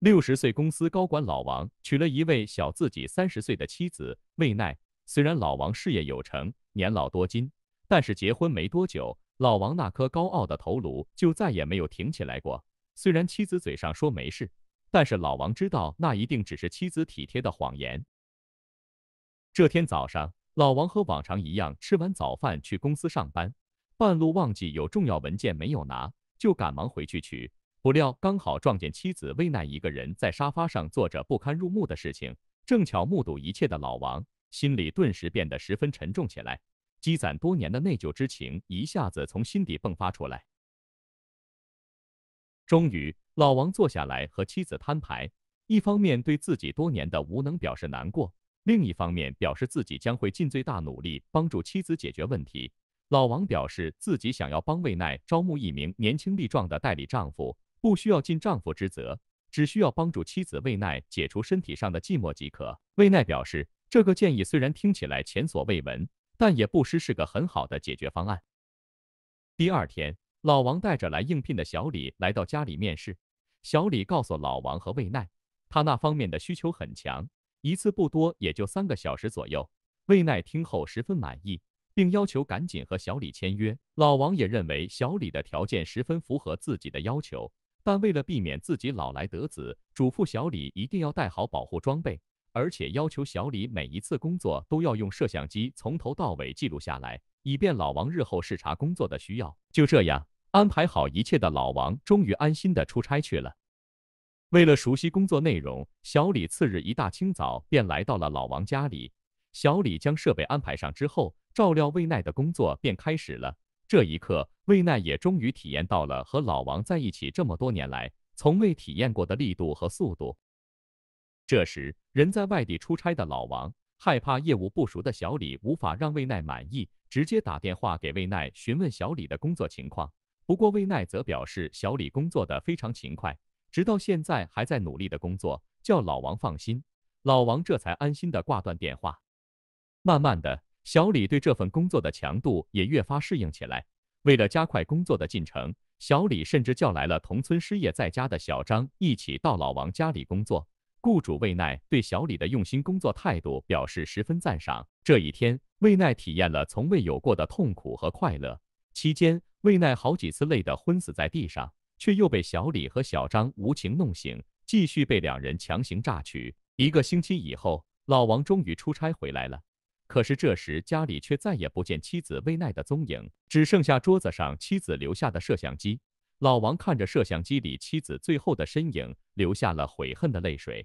六十岁公司高管老王娶了一位小自己三十岁的妻子魏奈。虽然老王事业有成，年老多金，但是结婚没多久，老王那颗高傲的头颅就再也没有挺起来过。虽然妻子嘴上说没事，但是老王知道那一定只是妻子体贴的谎言。这天早上，老王和往常一样吃完早饭去公司上班，半路忘记有重要文件没有拿，就赶忙回去取。不料刚好撞见妻子魏奈一个人在沙发上坐着不堪入目的事情，正巧目睹一切的老王心里顿时变得十分沉重起来，积攒多年的内疚之情一下子从心底迸发出来。终于，老王坐下来和妻子摊牌，一方面对自己多年的无能表示难过，另一方面表示自己将会尽最大努力帮助妻子解决问题。老王表示自己想要帮魏奈招募一名年轻力壮的代理丈夫。不需要尽丈夫之责，只需要帮助妻子魏奈解除身体上的寂寞即可。魏奈表示这个建议虽然听起来前所未闻，但也不失是个很好的解决方案。第二天，老王带着来应聘的小李来到家里面试。小李告诉老王和魏奈，他那方面的需求很强，一次不多，也就三个小时左右。魏奈听后十分满意，并要求赶紧和小李签约。老王也认为小李的条件十分符合自己的要求。但为了避免自己老来得子，嘱咐小李一定要带好保护装备，而且要求小李每一次工作都要用摄像机从头到尾记录下来，以便老王日后视察工作的需要。就这样安排好一切的老王，终于安心的出差去了。为了熟悉工作内容，小李次日一大清早便来到了老王家里。小李将设备安排上之后，照料喂奶的工作便开始了。这一刻，魏奈也终于体验到了和老王在一起这么多年来从未体验过的力度和速度。这时，人在外地出差的老王害怕业务不熟的小李无法让魏奈满意，直接打电话给魏奈询问小李的工作情况。不过魏奈则表示小李工作的非常勤快，直到现在还在努力的工作，叫老王放心。老王这才安心的挂断电话。慢慢的。小李对这份工作的强度也越发适应起来。为了加快工作的进程，小李甚至叫来了同村失业在家的小张一起到老王家里工作。雇主魏奈对小李的用心工作态度表示十分赞赏。这一天，魏奈体验了从未有过的痛苦和快乐。期间，魏奈好几次累得昏死在地上，却又被小李和小张无情弄醒，继续被两人强行榨取。一个星期以后，老王终于出差回来了。可是这时，家里却再也不见妻子维奈的踪影，只剩下桌子上妻子留下的摄像机。老王看着摄像机里妻子最后的身影，流下了悔恨的泪水。